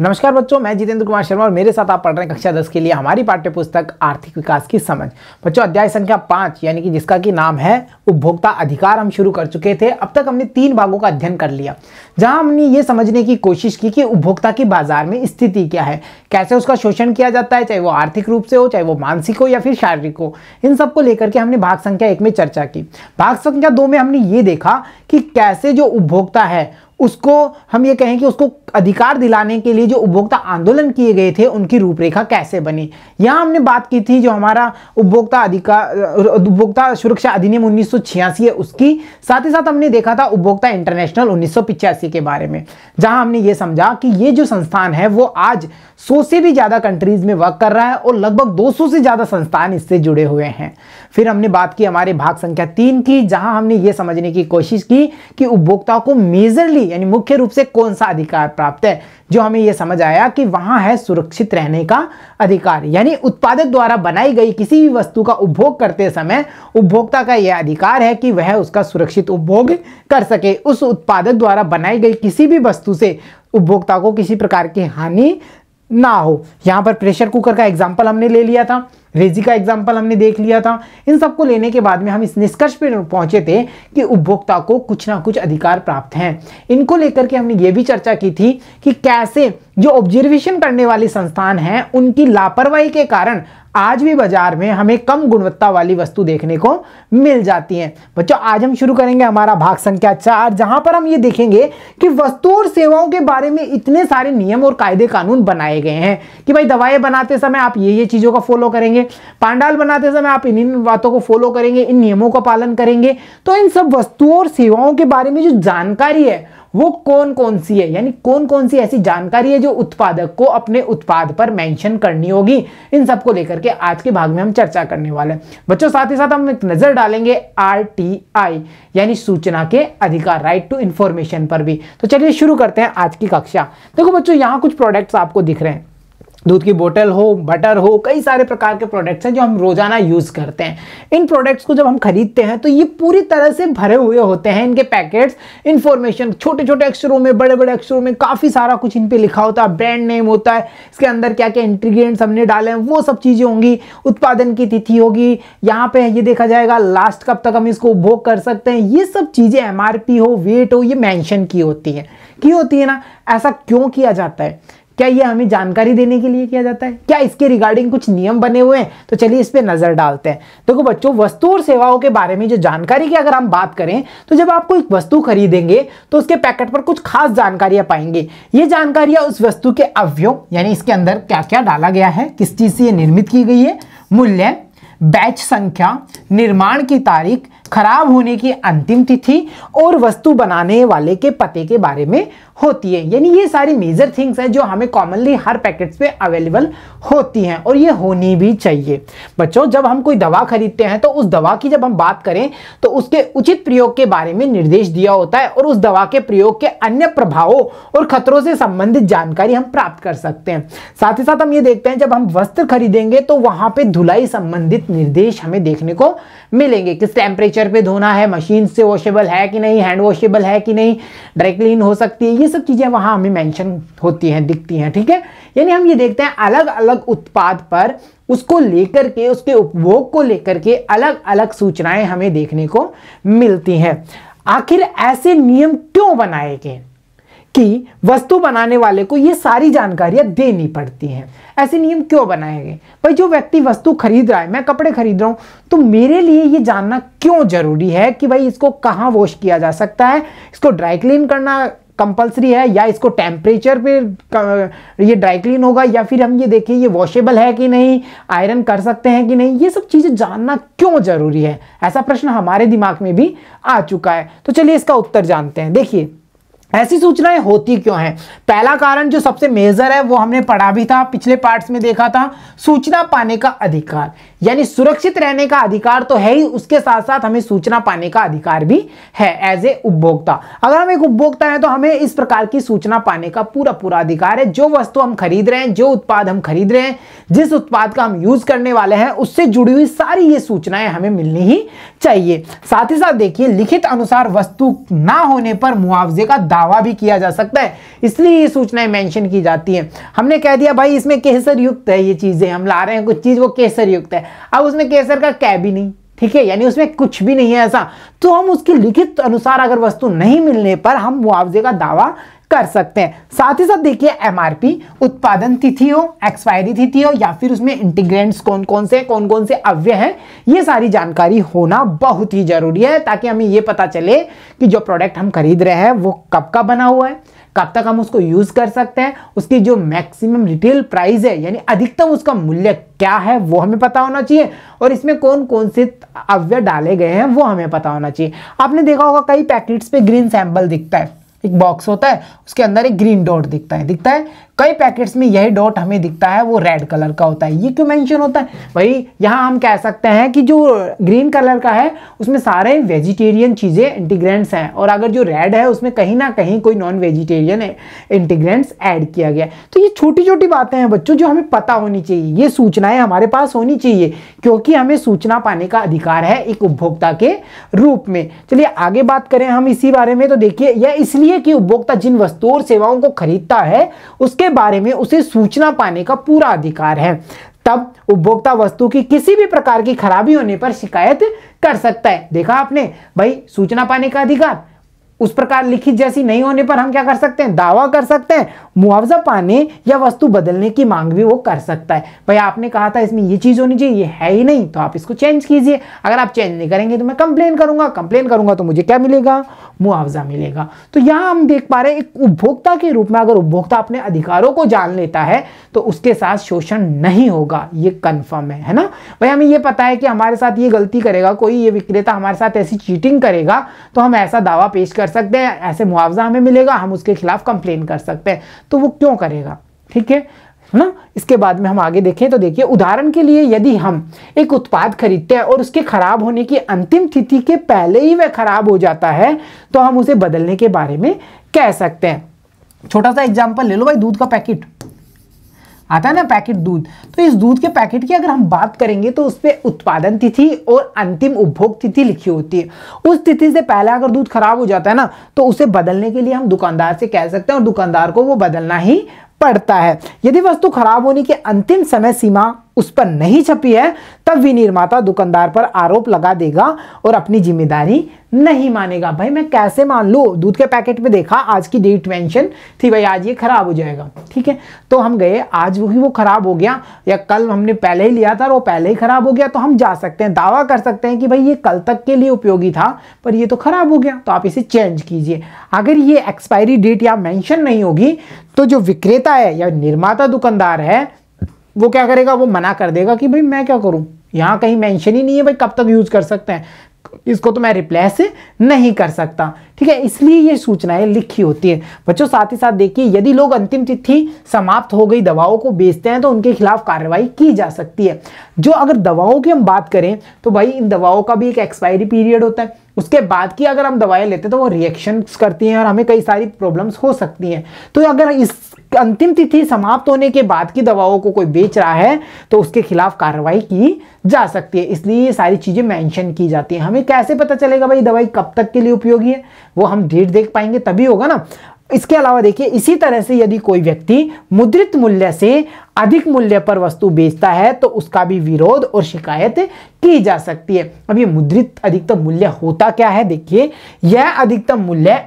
नमस्कार बच्चों मैं जितेंद्र कुमार शर्मा और मेरे साथ आप पढ़ रहे हैं कक्षा दस के लिए हमारी पाठ्य पुस्तक आर्थिक विकास की समझ बच्चों अध्याय संख्या पांच यानी कि जिसका कि नाम है उपभोक्ता अधिकार हम शुरू कर चुके थे अब तक हमने तीन भागों का अध्ययन कर लिया जहां हमने ये समझने की कोशिश की कि उपभोक्ता की बाजार में स्थिति क्या है कैसे उसका शोषण किया जाता है चाहे वो आर्थिक रूप से हो चाहे वो मानसिक हो या फिर शारीरिक हो इन सबको लेकर के हमने भाग संख्या एक में चर्चा की भाग संख्या दो में हमने ये देखा कि कैसे जो उपभोक्ता है उसको हम ये कहें कि उसको अधिकार दिलाने के लिए जो उपभोक्ता आंदोलन किए गए थे उनकी रूपरेखा कैसे बनी यहाँ हमने बात की थी जो हमारा उपभोक्ता अधिकार उपभोक्ता सुरक्षा अधिनियम उन्नीस है उसकी साथ ही साथ हमने देखा था उपभोक्ता इंटरनेशनल उन्नीस के बारे में जहाँ हमने ये समझा कि ये जो संस्थान है वो आज सौ से भी ज़्यादा कंट्रीज़ में वर्क कर रहा है और लगभग दो से ज़्यादा संस्थान इससे जुड़े हुए हैं फिर हमने बात की हमारे भाग संख्या तीन की जहां हमने ये समझने की कोशिश की कि उपभोक्ता को मेजरली यानी मुख्य रूप से कौन सा अधिकार प्राप्त है जो हमें यह समझ आया कि वहां है सुरक्षित रहने का अधिकार यानी उत्पादक द्वारा बनाई गई किसी भी वस्तु का उपभोग करते समय उपभोक्ता का यह अधिकार है कि वह उसका सुरक्षित उपभोग कर सके उस उत्पादक द्वारा बनाई गई किसी भी वस्तु से उपभोक्ता को किसी प्रकार की हानि ना हो यहां पर प्रेशर कुकर का एग्जाम्पल हमने ले लिया था रेजी का एग्जाम्पल हमने देख लिया था इन सबको लेने के बाद में हम इस निष्कर्ष पर पहुंचे थे कि उपभोक्ता को कुछ ना कुछ अधिकार प्राप्त हैं इनको लेकर के हमने ये भी चर्चा की थी कि कैसे जो ऑब्जर्वेशन करने वाले संस्थान हैं उनकी लापरवाही के कारण आज भी बाजार में हमें कम गुणवत्ता वाली वस्तु देखने को मिल जाती है बच्चों आज हम शुरू करेंगे हमारा भाग संख्या चार जहां पर हम ये देखेंगे कि वस्तु और सेवाओं के बारे में इतने सारे नियम और कायदे कानून बनाए गए हैं कि भाई दवाएं बनाते समय आप ये ये चीज़ों का फॉलो करेंगे पांडाल बनाते समय आप इन इन बातों को फॉलो करेंगे इन नियमों का पालन करेंगे तो इन सब वस्तुओं और सेवाओं के बारे में जो जानकारी है वो कौन कौन सी है यानी कौन कौन सी ऐसी जानकारी है जो उत्पादक को अपने उत्पाद पर मेंशन करनी होगी इन सबको लेकर के आज के भाग में हम चर्चा करने वाले हैं बच्चों साथ ही साथ हम एक नज़र डालेंगे आर यानी सूचना के अधिकार राइट टू इंफॉर्मेशन पर भी तो चलिए शुरू करते हैं आज की कक्षा देखो बच्चों यहाँ कुछ प्रोडक्ट्स आपको दिख रहे हैं दूध की बोतल हो बटर हो कई सारे प्रकार के प्रोडक्ट्स हैं जो हम रोज़ाना यूज़ करते हैं इन प्रोडक्ट्स को जब हम खरीदते हैं तो ये पूरी तरह से भरे हुए होते हैं इनके पैकेट्स इन्फॉर्मेशन छोटे छोटे अक्षरों में बड़े बड़े अक्षरों में काफ़ी सारा कुछ इन पर लिखा होता है ब्रांड नेम होता है इसके अंदर क्या क्या इंट्रीग्रेंट्स हमने डाले हैं वो सब चीज़ें होंगी उत्पादन की तिथि होगी यहाँ पे ये देखा जाएगा लास्ट कब तक हम इसको उपभोग कर सकते हैं ये सब चीज़ें एम हो वेट हो ये मैंशन की होती है की होती है ना ऐसा क्यों किया जाता है क्या ये हमें जानकारी देने के लिए किया जाता है क्या इसके रिगार्डिंग कुछ नियम बने हुए हैं तो चलिए इस पर नज़र डालते हैं देखो तो बच्चों वस्तु और सेवाओं के बारे में जो जानकारी की अगर हम बात करें तो जब आप कोई वस्तु खरीदेंगे तो उसके पैकेट पर कुछ खास जानकारियां पाएंगे ये जानकारियां उस वस्तु के अवयव यानी इसके अंदर क्या क्या डाला गया है किस चीज़ से ये निर्मित की गई है मूल्य बैच संख्या निर्माण की तारीख खराब होने की अंतिम तिथि और वस्तु बनाने वाले के पते के बारे में होती है यानी ये सारी मेजर थिंग्स हैं जो हमें कॉमनली हर पैकेट्स पे अवेलेबल होती हैं और ये होनी भी चाहिए बच्चों जब हम कोई दवा खरीदते हैं तो उस दवा की जब हम बात करें तो उसके उचित प्रयोग के बारे में निर्देश दिया होता है और उस दवा के प्रयोग के अन्य प्रभावों और खतरों से संबंधित जानकारी हम प्राप्त कर सकते हैं साथ ही साथ हम ये देखते हैं जब हम वस्त्र खरीदेंगे तो वहां पर धुलाई संबंधित निर्देश हमें देखने को मिलेंगे किस टेम्परेचर टेम्परेचर पे धोना है मशीन से वॉशेबल है कि नहीं हैंड वॉशेबल है कि नहीं ड्राई क्लीन हो सकती है ये सब चीज़ें वहाँ हमें मेंशन होती हैं दिखती हैं ठीक है यानी हम ये देखते हैं अलग अलग उत्पाद पर उसको लेकर के उसके उपभोग को लेकर के अलग अलग सूचनाएँ हमें देखने को मिलती हैं आखिर ऐसे नियम क्यों बनाए गए कि वस्तु बनाने वाले को ये सारी जानकारियां देनी पड़ती हैं ऐसे नियम क्यों बनाए गए भाई जो व्यक्ति वस्तु खरीद रहा है मैं कपड़े खरीद रहा हूं तो मेरे लिए ये जानना क्यों ज़रूरी है कि भाई इसको कहाँ वॉश किया जा सकता है इसको ड्राई क्लीन करना कंपलसरी है या इसको टेम्परेचर पे ये ड्राई क्लीन होगा या फिर हम ये देखें ये वॉशेबल है कि नहीं आयरन कर सकते हैं कि नहीं ये सब चीज़ें जानना क्यों ज़रूरी है ऐसा प्रश्न हमारे दिमाग में भी आ चुका है तो चलिए इसका उत्तर जानते हैं देखिए ऐसी सूचनाएं होती क्यों हैं पहला कारण जो सबसे मेजर है वो हमने पढ़ा भी था पिछले पार्ट्स में देखा था सूचना पाने का अधिकार यानी सुरक्षित रहने का अधिकार तो है ही उसके साथ साथ हमें सूचना पाने का अधिकार भी है एज ए उपभोक्ता अगर हम एक उपभोक्ता है तो हमें इस प्रकार की सूचना पाने का पूरा पूरा अधिकार है जो वस्तु हम खरीद रहे हैं जो उत्पाद हम खरीद रहे हैं जिस उत्पाद का हम यूज करने वाले हैं उससे जुड़ी हुई सारी ये सूचनाएं हमें मिलनी ही चाहिए साथ ही साथ देखिए लिखित अनुसार वस्तु ना होने पर मुआवजे का दावा दावा भी किया जा सकता है इसलिए ये सूचनाएं मेंशन की जाती हैं हमने कह दिया भाई इसमें केसर युक्त है ये चीज़ें हम ला रहे हैं कुछ चीज़ वो केसर युक्त है अब उसमें केसर का कै भी नहीं ठीक है यानी उसमें कुछ भी नहीं है ऐसा तो हम उसकी लिखित अनुसार अगर वस्तु नहीं मिलने पर हम मुआवजे का दावा कर सकते हैं साथ ही साथ देखिए एमआरपी उत्पादन तिथियों एक्सपायरी तिथियों या फिर उसमें इंटीग्रेंट्स कौन कौन से कौन कौन से अव्य हैं ये सारी जानकारी होना बहुत ही जरूरी है ताकि हमें ये पता चले कि जो प्रोडक्ट हम खरीद रहे हैं वो कब का बना हुआ है कब तक हम उसको यूज़ कर सकते हैं उसकी जो मैक्सिमम रिटेल प्राइस है यानी अधिकतम उसका मूल्य क्या है वो हमें पता होना चाहिए और इसमें कौन कौन से अव्यय डाले गए हैं वो हमें पता होना चाहिए आपने देखा होगा कई पैकेट्स पे ग्रीन सैम्पल दिखता है एक बॉक्स होता है उसके अंदर एक ग्रीन डॉट दिखता है दिखता है कई पैकेट्स में यही डॉट हमें दिखता है वो रेड कलर का होता है ये क्यों मेंशन होता है भाई यहाँ हम कह सकते हैं कि जो ग्रीन कलर का है उसमें सारे वेजिटेरियन चीज़ें इंटीग्रेंट्स हैं और अगर जो रेड है उसमें कहीं ना कहीं कोई नॉन वेजिटेरियन इंटीग्रेंट्स ऐड किया गया तो ये छोटी छोटी बातें हैं बच्चों जो हमें पता होनी चाहिए ये सूचनाएं हमारे पास होनी चाहिए क्योंकि हमें सूचना पाने का अधिकार है एक उपभोक्ता के रूप में चलिए आगे बात करें हम इसी बारे में तो देखिए यह इसलिए कि उपभोक्ता जिन वस्तुओं और सेवाओं को खरीदता है उसके उसके बारे में उसे सूचना पाने का पूरा अधिकार है तब उपभोक्ता वस्तु की किसी भी प्रकार की खराबी होने पर शिकायत कर सकता है देखा आपने भाई सूचना पाने का अधिकार उस प्रकार लिखित जैसी नहीं होने पर हम क्या कर सकते हैं दावा कर सकते हैं मुआवजा पाने या वस्तु बदलने की मांग भी वो कर सकता है भाई आपने कहा था इसमें ये चीज़ होनी चाहिए ये है ही नहीं तो आप इसको चेंज कीजिए अगर आप चेंज नहीं करेंगे तो मैं कंप्लेन करूंगा कंप्लेन करूंगा तो मुझे क्या मिलेगा मुआवजा मिलेगा तो यहां हम देख पा रहे हैं एक उपभोक्ता के रूप में अगर उपभोक्ता अपने अधिकारों को जान लेता है तो उसके साथ शोषण नहीं होगा ये कन्फर्म है है ना भाई हमें ये पता है कि हमारे साथ ये गलती करेगा कोई ये विक्रेता हमारे साथ ऐसी चीटिंग करेगा तो हम ऐसा दावा पेश कर सकते हैं ऐसे मुआवजा हमें मिलेगा हम उसके खिलाफ कंप्लेन कर सकते हैं तो वो क्यों करेगा ठीक है है ना इसके बाद में हम आगे देखें तो देखिए उदाहरण के लिए यदि हम एक उत्पाद खरीदते हैं और उसके खराब होने की अंतिम तिथि के पहले ही वह खराब हो जाता है तो हम उसे बदलने के बारे में कह सकते हैं छोटा सा एग्जाम्पल ले लो भाई दूध का पैकेट आता है ना पैकेट दूध तो इस दूध के पैकेट की अगर हम बात करेंगे तो उस पर उत्पादन तिथि और अंतिम उपभोग तिथि लिखी होती है उस तिथि से पहले अगर दूध खराब हो जाता है ना तो उसे बदलने के लिए हम दुकानदार से कह सकते हैं और दुकानदार को वो बदलना ही पड़ता है यदि वस्तु खराब होने की अंतिम समय सीमा उस पर नहीं छपी है तब विनिर्माता दुकानदार पर आरोप लगा देगा और अपनी जिम्मेदारी नहीं मानेगा भाई मैं कैसे मान लू दूध के पैकेट में देखा आज की डेट मेंशन थी भाई आज ये ख़राब हो जाएगा ठीक है तो हम गए आज वही वो ख़राब हो गया या कल हमने पहले ही लिया था और वो पहले ही ख़राब हो गया तो हम जा सकते हैं दावा कर सकते हैं कि भाई ये कल तक के लिए उपयोगी था पर ये तो ख़राब हो गया तो आप इसे चेंज कीजिए अगर ये एक्सपायरी डेट या मैंशन नहीं होगी तो जो विक्रेता है या निर्माता दुकानदार है वो क्या करेगा वो मना कर देगा कि भाई मैं क्या करूँ यहाँ कहीं मेंशन ही नहीं है भाई कब तक यूज़ कर सकते हैं इसको तो मैं रिप्लेस नहीं कर सकता ठीक है इसलिए ये सूचनाएं लिखी होती है बच्चों साथ ही साथ देखिए यदि लोग अंतिम तिथि समाप्त हो गई दवाओं को बेचते हैं तो उनके खिलाफ कार्रवाई की जा सकती है जो अगर दवाओं की हम बात करें तो भाई इन दवाओं का भी एक एक्सपायरी पीरियड होता है उसके बाद की अगर हम दवाएं लेते हैं तो वो रिएक्शन करती हैं और हमें कई सारी प्रॉब्लम्स हो सकती हैं तो अगर इस अंतिम तिथि समाप्त होने के बाद की दवाओं को कोई बेच रहा है तो उसके खिलाफ कार्रवाई की जा सकती है इसलिए ये सारी चीज़ें मेंशन की जाती हैं हमें कैसे पता चलेगा भाई दवाई कब तक के लिए उपयोगी है वो हम डेट देख पाएंगे तभी होगा ना इसके अलावा देखिए इसी तरह से यदि कोई व्यक्ति मुद्रित मूल्य से अधिक मूल्य पर वस्तु बेचता है तो उसका भी विरोध और शिकायत की जा सकती है अब ये मुद्रित अधिकतम मूल्य होता क्या है देखिए यह अधिकतम मूल्य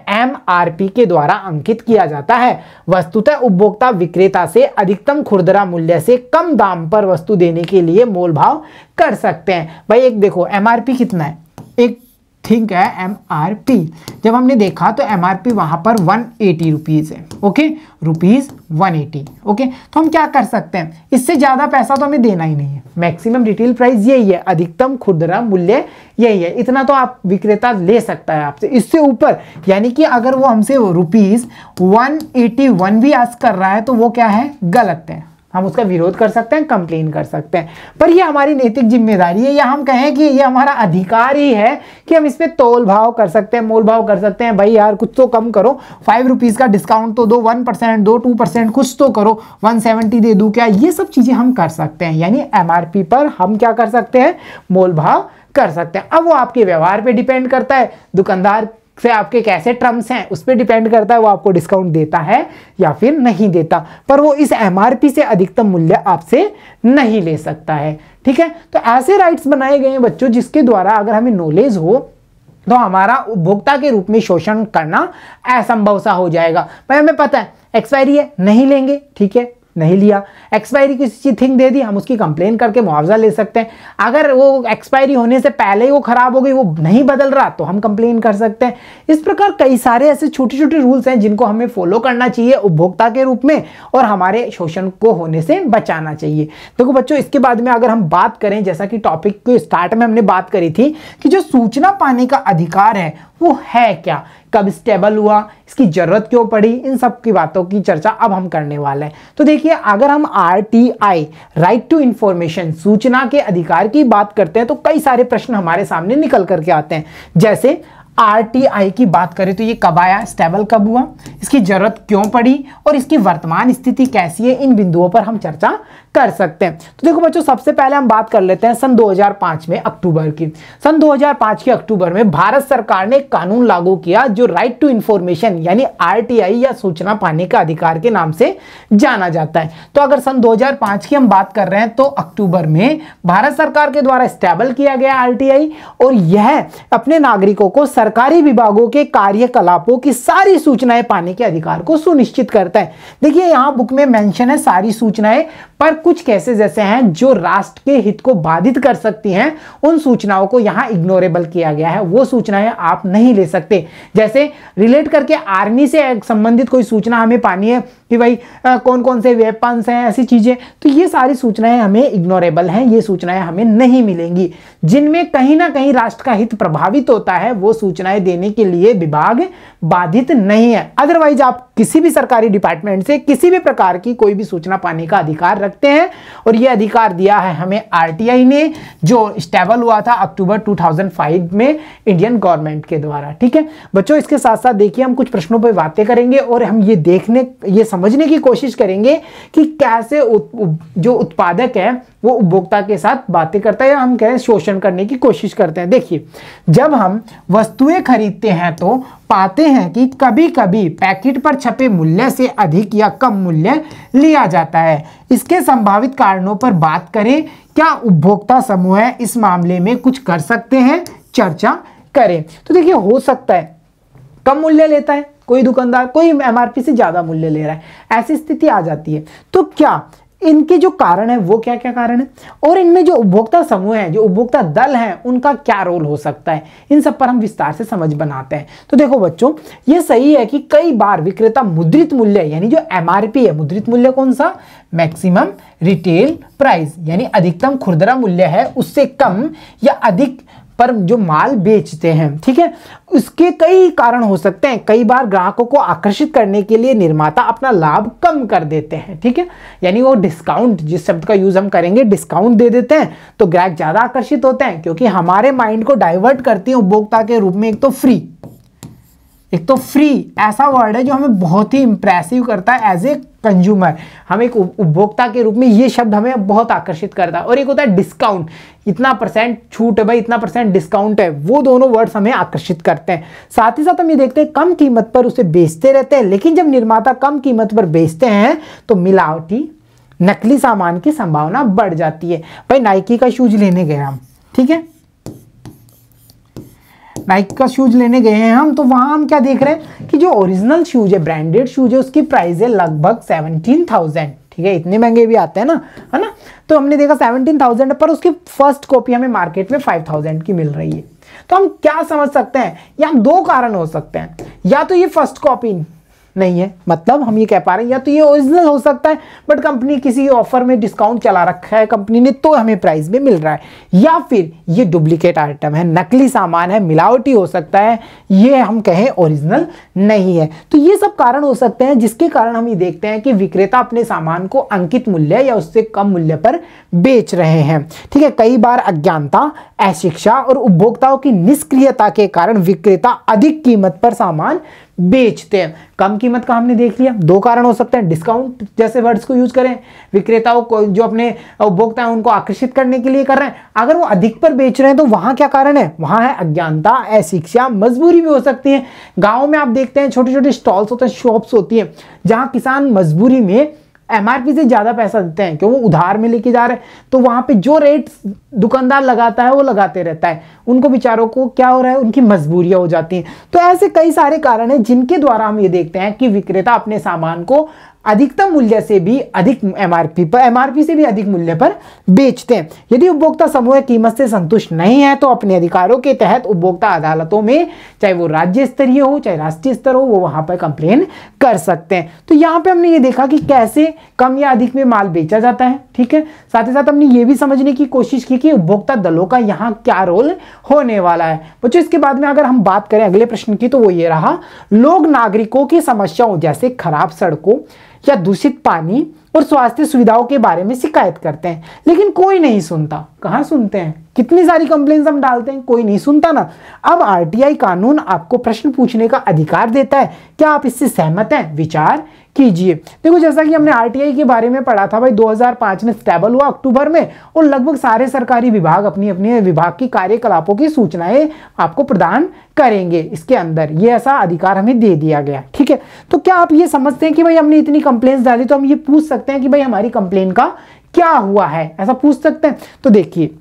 पी के द्वारा अंकित किया जाता है वस्तुतः उपभोक्ता विक्रेता से अधिकतम खुरदरा मूल्य से कम दाम पर वस्तु देने के लिए मोल भाव कर सकते हैं भाई एक देखो पी कितना है एक थिंक है एम आर पी जब हमने देखा तो एम आर पी वहाँ पर वन एटी रुपीज़ है okay rupees one eighty okay तो हम क्या कर सकते हैं इससे ज़्यादा पैसा तो हमें देना ही नहीं है मैक्सिमम रिटेल प्राइस यही है अधिकतम खुदरा मूल्य यही है इतना तो आप विक्रेता ले सकता है आपसे इससे ऊपर यानी कि अगर वो हमसे रुपीज़ वन एटी वन भी आस कर रहा है तो वो क्या है गलत है हम उसका विरोध कर सकते हैं कंप्लेन कर सकते हैं पर यह हमारी नैतिक जिम्मेदारी है या हम कहें कि ये हमारा अधिकार ही है कि हम इस पर तोल भाव कर सकते हैं मोल भाव कर सकते हैं भाई यार कुछ तो कम करो फाइव रुपीज़ का डिस्काउंट तो दो वन परसेंट दो टू परसेंट कुछ तो करो वन सेवेंटी दे दू क्या ये सब चीज़ें हम कर सकते हैं यानी एम पर हम क्या कर सकते हैं मोल भाव कर सकते हैं अब वो आपके व्यवहार पर डिपेंड करता है दुकानदार से आपके कैसे टर्म्स हैं उस पर डिपेंड करता है वो आपको डिस्काउंट देता है या फिर नहीं देता पर वो इस एम से अधिकतम मूल्य आपसे नहीं ले सकता है ठीक है तो ऐसे राइट्स बनाए गए हैं बच्चों जिसके द्वारा अगर हमें नॉलेज हो तो हमारा उपभोक्ता के रूप में शोषण करना असंभव सा हो जाएगा भाई हमें पता है एक्सपायरी है नहीं लेंगे ठीक है नहीं लिया एक्सपायरी किसी थिंग दे दी हम उसकी कंप्लेन करके मुआवजा ले सकते हैं अगर वो एक्सपायरी होने से पहले ही वो ख़राब हो गई वो नहीं बदल रहा तो हम कंप्लेन कर सकते हैं इस प्रकार कई सारे ऐसे छोटे छोटे रूल्स हैं जिनको हमें फॉलो करना चाहिए उपभोक्ता के रूप में और हमारे शोषण को होने से बचाना चाहिए देखो तो बच्चों इसके बाद में अगर हम बात करें जैसा कि टॉपिक के स्टार्ट में हमने बात करी थी कि जो सूचना पाने का अधिकार है वो है क्या कब स्टेबल हुआ इसकी ज़रूरत क्यों पड़ी इन सब की बातों की चर्चा अब हम करने वाले हैं तो देखिए अगर हम R T I right to information सूचना के अधिकार की बात करते हैं तो कई सारे प्रश्न हमारे सामने निकल करके आते हैं जैसे आरटीआई की बात करें तो ये कब आया स्टेबल कब हुआ इसकी जरूरत क्यों पड़ी और इसकी वर्तमान स्थिति कैसी है इन बिंदुओं पर हम चर्चा कर सकते हैं तो देखो बच्चों सबसे पहले हम बात कर लेते हैं सन 2005 में अक्टूबर की सन 2005 के अक्टूबर में भारत सरकार ने कानून लागू किया जो राइट टू इंफॉर्मेशन यानी आर या सूचना पाने का अधिकार के नाम से जाना जाता है तो अगर सन दो की हम बात कर रहे हैं तो अक्टूबर में भारत सरकार के द्वारा स्टेबल किया गया आर और यह अपने नागरिकों को सर सरकारी विभागों के कार्यकलापों की सारी सूचनाएं पाने के अधिकार को सुनिश्चित करता है देखिए यहां बुक में मेंशन है सारी सूचनाएं पर कुछ केसेस ऐसे हैं जो राष्ट्र के हित को बाधित कर सकती हैं उन सूचनाओं को यहां इग्नोरेबल किया गया है वो सूचनाएं आप नहीं ले सकते जैसे रिलेट करके आर्मी से संबंधित कोई सूचना हमें पानी है कि भाई आ, कौन कौन से वेपन्स हैं ऐसी चीज़ें तो ये सारी सूचनाएं हमें इग्नोरेबल हैं ये सूचनाएं हमें नहीं मिलेंगी जिनमें कहीं ना कहीं राष्ट्र का हित प्रभावित होता है वो सूचनाएं देने के लिए विभाग बाधित नहीं है अदरवाइज आप किसी भी सरकारी डिपार्टमेंट से किसी भी प्रकार की कोई भी सूचना पाने का अधिकार रखते हैं और ये अधिकार दिया है हमें आर ने जो स्टेबल हुआ था अक्टूबर टू में इंडियन गवर्नमेंट के द्वारा ठीक है बच्चों इसके साथ साथ देखिए हम कुछ प्रश्नों पर बातें करेंगे और हम ये देखने ये समझने की कोशिश करेंगे कि कैसे उत, जो उत्पादक है वो उपभोक्ता के साथ बातें करता है या हम कहें शोषण करने की कोशिश करते हैं देखिए जब हम वस्तुएं खरीदते हैं तो पाते हैं कि कभी कभी पैकेट पर छपे मूल्य से अधिक या कम मूल्य लिया जाता है इसके संभावित कारणों पर बात करें क्या उपभोक्ता समूह इस मामले में कुछ कर सकते हैं चर्चा करें तो देखिए हो सकता है कम मूल्य लेता है कोई दुकानदार कोई एमआरपी से ज़्यादा मूल्य ले रहा है ऐसी स्थिति आ जाती है तो क्या इनके जो कारण है वो क्या क्या कारण है और इनमें जो उपभोक्ता समूह है जो उपभोक्ता दल है उनका क्या रोल हो सकता है इन सब पर हम विस्तार से समझ बनाते हैं तो देखो बच्चों ये सही है कि कई बार विक्रेता मुद्रित मूल्य यानी जो एमआरपी है मुद्रित मूल्य कौन सा मैक्सिमम रिटेल प्राइस यानी अधिकतम खुदरा मूल्य है उससे कम या अधिक पर जो माल बेचते हैं ठीक है उसके कई कारण हो सकते हैं कई बार ग्राहकों को आकर्षित करने के लिए निर्माता अपना लाभ कम कर देते हैं ठीक है यानी वो डिस्काउंट जिस शब्द का यूज़ हम करेंगे डिस्काउंट दे देते हैं तो ग्राहक ज़्यादा आकर्षित होते हैं क्योंकि हमारे माइंड को डाइवर्ट करती है उपभोक्ता के रूप में एक तो फ्री एक तो फ्री ऐसा वर्ड है जो हमें बहुत ही इंप्रेसिव करता है एज ए कंज्यूमर हम एक उपभोक्ता के रूप में ये शब्द हमें बहुत आकर्षित करता है और एक होता है डिस्काउंट इतना परसेंट छूट है भाई इतना परसेंट डिस्काउंट है वो दोनों वर्ड्स हमें आकर्षित करते हैं साथ ही साथ हम ये देखते हैं कम कीमत पर उसे बेचते रहते हैं लेकिन जब निर्माता कम कीमत पर बेचते हैं तो मिलावटी नकली सामान की संभावना बढ़ जाती है भाई नाइकी का शूज लेने गए हम ठीक है नाइक का शूज लेने गए हैं हम तो वहां हम क्या देख रहे हैं कि जो ओरिजिनल शूज है ब्रांडेड शूज है उसकी प्राइस है लगभग सेवनटीन थाउजेंड ठीक है इतने महंगे भी आते हैं ना है ना तो हमने देखा सेवनटीन थाउजेंड पर उसकी फर्स्ट कॉपी हमें मार्केट में फाइव थाउजेंड की मिल रही है तो हम क्या समझ सकते हैं या हम दो कारण हो सकते हैं या तो ये फर्स्ट कॉपी नहीं है मतलब हम ये कह पा रहे हैं या तो ये ओरिजिनल हो सकता है बट कंपनी किसी ऑफर में डिस्काउंट चला रखा है कंपनी ने तो हमें प्राइस में मिल रहा है या फिर ये डुप्लीकेट आइटम है नकली सामान है मिलावटी हो सकता है ये हम कहें ओरिजिनल नहीं है तो ये सब कारण हो सकते हैं जिसके कारण हम ये देखते हैं कि विक्रेता अपने सामान को अंकित मूल्य या उससे कम मूल्य पर बेच रहे हैं ठीक है कई बार अज्ञानता अशिक्षा और उपभोक्ताओं की निष्क्रियता के कारण विक्रेता अधिक कीमत पर सामान बेचते हैं कम कीमत का हमने देख लिया दो कारण हो सकते हैं डिस्काउंट जैसे वर्ड्स को यूज करें विक्रेताओं को जो अपने उपभोक्ता हैं उनको आकर्षित करने के लिए कर रहे हैं अगर वो अधिक पर बेच रहे हैं तो वहां क्या कारण है वहां है अज्ञानता अशिक्षा मजबूरी भी हो सकती है गाँव में आप देखते हैं छोटे छोटे स्टॉल्स होते हैं शॉप्स होती हैं जहाँ किसान मजबूरी में एम से ज़्यादा पैसा देते हैं क्यों वो उधार में लेके जा रहे हैं तो वहां पे जो रेट दुकानदार लगाता है वो लगाते रहता है उनको बेचारों को क्या हो रहा है उनकी मजबूरियां हो जाती हैं तो ऐसे कई सारे कारण हैं जिनके द्वारा हम ये देखते हैं कि विक्रेता अपने सामान को अधिकतम मूल्य से भी अधिक एमआरपी पर एमआरपी से भी अधिक मूल्य पर बेचते हैं यदि उपभोक्ता समूह कीमत से संतुष्ट नहीं है तो अपने अधिकारों के तहत उपभोक्ता अदालतों में चाहे वो राज्य स्तरीय हो चाहे राष्ट्रीय स्तर हो वो वहाँ पर कंप्लेन कर सकते हैं तो यहाँ पर हमने ये देखा कि कैसे कम या अधिक में माल बेचा जाता है ठीक है साथ ही साथ हमने ये भी समझने की कोशिश की कि उपभोक्ता दलों का यहाँ क्या रोल होने वाला है बच्चों इसके बाद में अगर हम बात करें अगले प्रश्न की तो वो ये रहा लोग नागरिकों की समस्याओं जैसे खराब सड़कों या दूषित पानी और स्वास्थ्य सुविधाओं के बारे में शिकायत करते हैं लेकिन कोई नहीं सुनता कहाँ सुनते हैं कितनी सारी कंप्लेन हम डालते हैं कोई नहीं सुनता ना अब आरटीआई कानून आपको प्रश्न पूछने का अधिकार देता है क्या आप इससे सहमत हैं विचार कीजिए देखो जैसा कि हमने आरटीआई के बारे में पढ़ा था भाई 2005 में स्टेबल हुआ अक्टूबर में और लगभग सारे सरकारी विभाग अपनी अपने विभाग की कार्यकलापों की सूचनाएं आपको प्रदान करेंगे इसके अंदर ये ऐसा अधिकार हमें दे दिया गया ठीक है तो क्या आप ये समझते हैं कि भाई हमने इतनी कंप्लेन डाली तो हम ये पूछ सकते हैं कि भाई हमारी कंप्लेन का क्या हुआ है ऐसा पूछ सकते हैं तो देखिए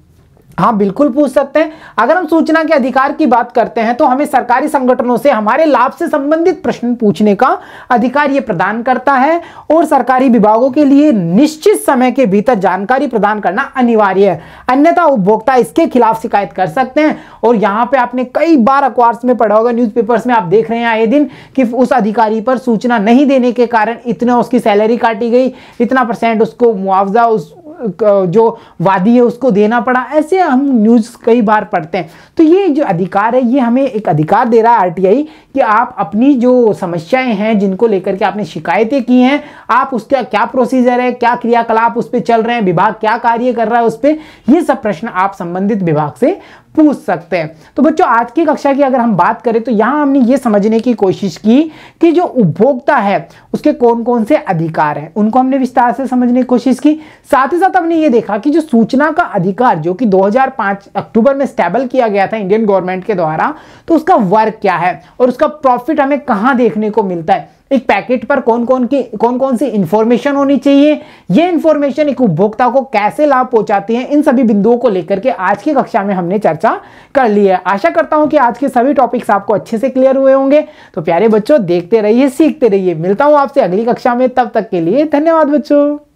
हाँ बिल्कुल पूछ सकते हैं अगर हम सूचना के अधिकार की बात करते हैं तो हमें सरकारी संगठनों से हमारे लाभ से संबंधित प्रश्न पूछने का अधिकार ये प्रदान करता है और सरकारी विभागों के लिए निश्चित समय के भीतर जानकारी प्रदान करना अनिवार्य है अन्यथा उपभोक्ता इसके खिलाफ शिकायत कर सकते हैं और यहाँ पे आपने कई बार अखबार्स में पढ़ा होगा न्यूज में आप देख रहे हैं आए दिन कि उस अधिकारी पर सूचना नहीं देने के कारण इतना उसकी सैलरी काटी गई इतना परसेंट उसको मुआवजा उस जो वादी है उसको देना पड़ा ऐसे हम न्यूज़ कई बार पढ़ते हैं तो ये जो अधिकार है ये हमें एक अधिकार दे रहा है आर कि आप अपनी जो समस्याएं हैं जिनको लेकर के आपने शिकायतें की हैं आप उसका क्या प्रोसीजर है क्या क्रियाकलाप उस पर चल रहे हैं विभाग क्या कार्य कर रहा है उस पर ये सब प्रश्न आप संबंधित विभाग से पूछ सकते हैं तो बच्चों आज की कक्षा की अगर हम बात करें तो यहां हमने ये समझने की कोशिश की कि जो उपभोक्ता है उसके कौन कौन से अधिकार हैं उनको हमने विस्तार से समझने की कोशिश की साथ ही साथ हमने ये देखा कि जो सूचना का अधिकार जो कि 2005 अक्टूबर में स्टेबल किया गया था इंडियन गवर्नमेंट के द्वारा तो उसका वर्क क्या है और उसका इसका प्रॉफिट हमें कहाँ देखने को मिलता है एक पैकेट पर कौन कौन की कौन कौन सी इंफॉर्मेशन होनी चाहिए यह इंफॉर्मेशन एक उपभोक्ता को कैसे लाभ पहुंचाती है इन सभी बिंदुओं को लेकर के आज की कक्षा में हमने चर्चा कर ली है आशा करता हूं कि आज के सभी टॉपिक्स आपको अच्छे से क्लियर हुए होंगे तो प्यारे बच्चों देखते रहिए सीखते रहिए मिलता हूं आपसे अगली कक्षा में तब तक के लिए धन्यवाद बच्चों